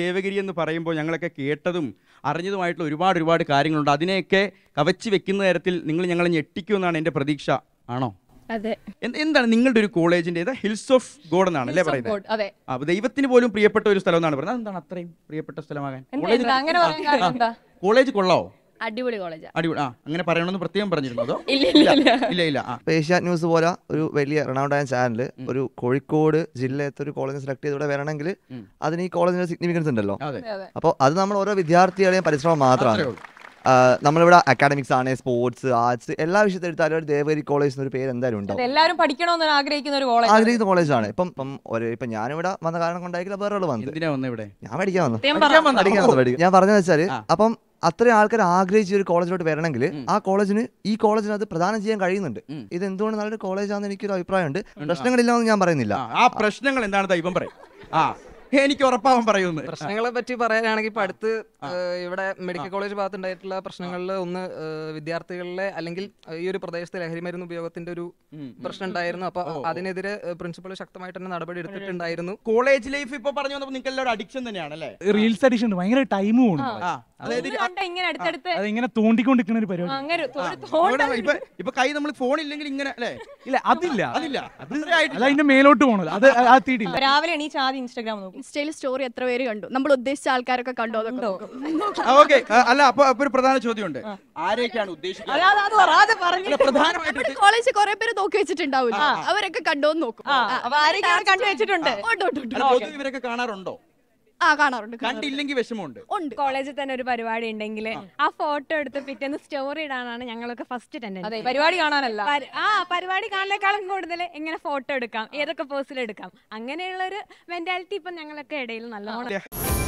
ദേവഗിരി എന്ന് പറയുമ്പോൾ ഞങ്ങളൊക്കെ കേട്ടതും അറിഞ്ഞതുമായിട്ടുള്ള ഒരുപാട് ഒരുപാട് കാര്യങ്ങളുണ്ട് അതിനെയൊക്കെ കവച്ചു വെക്കുന്ന തരത്തിൽ നിങ്ങൾ ഞങ്ങളെ എന്നാണ് എൻ്റെ പ്രതീക്ഷ ആണോ അതെ എന്താണ് നിങ്ങളുടെ ഒരു കോളേജിന്റെ ഹിൽസ് ഓഫ് ഗോഡ് എന്നാണ് അല്ലേ പറയുന്നത് ദൈവത്തിന് പോലും പ്രിയപ്പെട്ട ഒരു സ്ഥലം എന്നാണ് പറയുന്നത് എന്താണ് അത്രയും പ്രിയപ്പെട്ട സ്ഥലമാകാൻ കോളേജ് കൊള്ളാവോ അടിപൊളി കോളേജാ അങ്ങനെ പറയണമെന്ന് പ്രത്യേകം പറഞ്ഞിരുന്നതോ ഇല്ല ഇല്ല ഇല്ല ഇല്ല ആ ഏഷ്യാറ്റ് ന്യൂസ് പോലെ ഒരു വലിയ ആയ ചാനൽ ഒരു കോഴിക്കോട് ജില്ലയത്തെ ഒരു കോളേജ് സെലക്ട് ചെയ്ത് ഇവിടെ വരണമെങ്കിൽ അതിന് ഈ കോളേജിന്റെ സിഗ്നിഫിക്കൻസ് ഉണ്ടല്ലോ അപ്പോൾ അത് നമ്മൾ ഓരോ വിദ്യാർത്ഥികളുടെയും പരിശ്രമം മാത്രമാണ് നമ്മളിവിടെ അക്കാഡമിക്സ് ആണ് സ്പോർട്സ് ആർട്സ് എല്ലാ വിഷയത്തിൽ എടുത്താലും ഒരു ദേവഗിരി കോളേജ് എന്നൊരു പേര് എന്തായാലും ഉണ്ടാവും എല്ലാവരും പഠിക്കണമെന്ന് ആഗ്രഹിക്കുന്ന ഒരു കോളേജ് ആഗ്രഹിക്കുന്ന കോളേജാണ് ഇപ്പം ഇപ്പം ഒരു ഇപ്പം ഞാനിവിടെ വന്ന കാരണം കൊണ്ടായിരിക്കില്ല വേറെ വന്നത് ഞാൻ പഠിക്കാൻ വന്നു ഞാൻ പറഞ്ഞു വെച്ചാല് അപ്പം അത്രയും ആൾക്കാർ ആഗ്രഹിച്ച് ഒരു കോളേജിലോട്ട് വരണമെങ്കിൽ ആ കോളേജിന് ഈ അത് പ്രധാനം ചെയ്യാൻ കഴിയുന്നുണ്ട് ഇത് എന്തുകൊണ്ട് നല്ലൊരു കോളേജാണെന്ന് എനിക്കൊരു അഭിപ്രായമുണ്ട് പ്രശ്നങ്ങളില്ലാന്ന് ഞാൻ പറയുന്നില്ല ആ പ്രശ്നങ്ങൾ എന്താണ് ദൈവം പറയും ആ എനിക്ക് ഉറപ്പാവാൻ പറയുന്നത് പ്രശ്നങ്ങളെ പറ്റി പറയാനാണെങ്കിൽ ഇപ്പൊ അടുത്ത് ഇവിടെ മെഡിക്കൽ കോളേജ് ഭാഗത്ത് പ്രശ്നങ്ങളിൽ ഒന്ന് വിദ്യാർത്ഥികളിലെ അല്ലെങ്കിൽ ഈ ഒരു പ്രദേശത്തെ ലഹരി മരുന്ന് ഉപയോഗത്തിന്റെ ഒരു പ്രശ്നം ഉണ്ടായിരുന്നു അപ്പൊ അതിനെതിരെ പ്രിൻസിപ്പൽ ശക്തമായിട്ട് തന്നെ നടപടി എടുത്തിട്ടുണ്ടായിരുന്നു കോളേജ് ലൈഫ് ഇപ്പൊ പറഞ്ഞു വന്നപ്പോൾ നിങ്ങൾക്ക് അഡിക്ഷൻ തന്നെയാണ് അല്ലേ റീൽസ് അഡിക്ഷൻ ഭയങ്കര ടൈം ഇങ്ങനെ അതിങ്ങനെ തോണ്ടിക്കൊണ്ടിരിക്കുന്ന ഒരു പരിപാടി ഇപ്പൊ കൈ നമ്മൾ ഫോൺ ഇല്ലെങ്കിൽ ഇങ്ങനെ അല്ലേ ഇല്ല അതില്ല അതില്ല അത് അതിന്റെ മേലോട്ട് പോകണല്ലോ അത് എത്തിയിട്ടില്ല രാവിലെ ഇൻസ്റ്റാഗ്രാം നോക്കും ഇൻസ്റ്റയിൽ സ്റ്റോറി എത്ര പേര് കണ്ടു നമ്മൾ ഉദ്ദേശിച്ച ആൾക്കാരൊക്കെ കണ്ടു അതൊക്കെ ഓക്കെ അല്ല അപ്പൊ ഒരു പ്രധാന ചോദ്യമുണ്ട് ആരെയൊക്കെയാണ് ഉദ്ദേശിക്കുന്നത് പ്രധാനമായിട്ട് കോളേജ് കുറെ പേര് നോക്കി വെച്ചിട്ടുണ്ടാവില്ല അവരൊക്കെ കണ്ടോന്ന് നോക്കും അപ്പൊ ആരെയൊക്കെയാണ് കണ്ടു വെച്ചിട്ടുണ്ട് ഇവരൊക്കെ കാണാറുണ്ടോ ആ കാണാറുണ്ട് കണ്ടില്ലെങ്കിൽ വിഷമമുണ്ട് ഉണ്ട് കോളേജിൽ തന്നെ ഒരു പരിപാടി ഉണ്ടെങ്കിൽ ആ ഫോട്ടോ എടുത്ത് പിറ്റേന്ന് സ്റ്റോറി ഇടാനാണ് ഞങ്ങളൊക്കെ ഫസ്റ്റ് ടെൻഡൻസ് പരിപാടി കാണാനല്ല ആ പരിപാടി കാണാനേക്കാളും കൂടുതൽ എങ്ങനെ ഫോട്ടോ എടുക്കാം ഏതൊക്കെ പേഴ്സിൽ എടുക്കാം അങ്ങനെയുള്ള ഒരു മെന്റാലിറ്റി ഇപ്പൊ ഞങ്ങളൊക്കെ ഇടയിൽ നല്ലോണം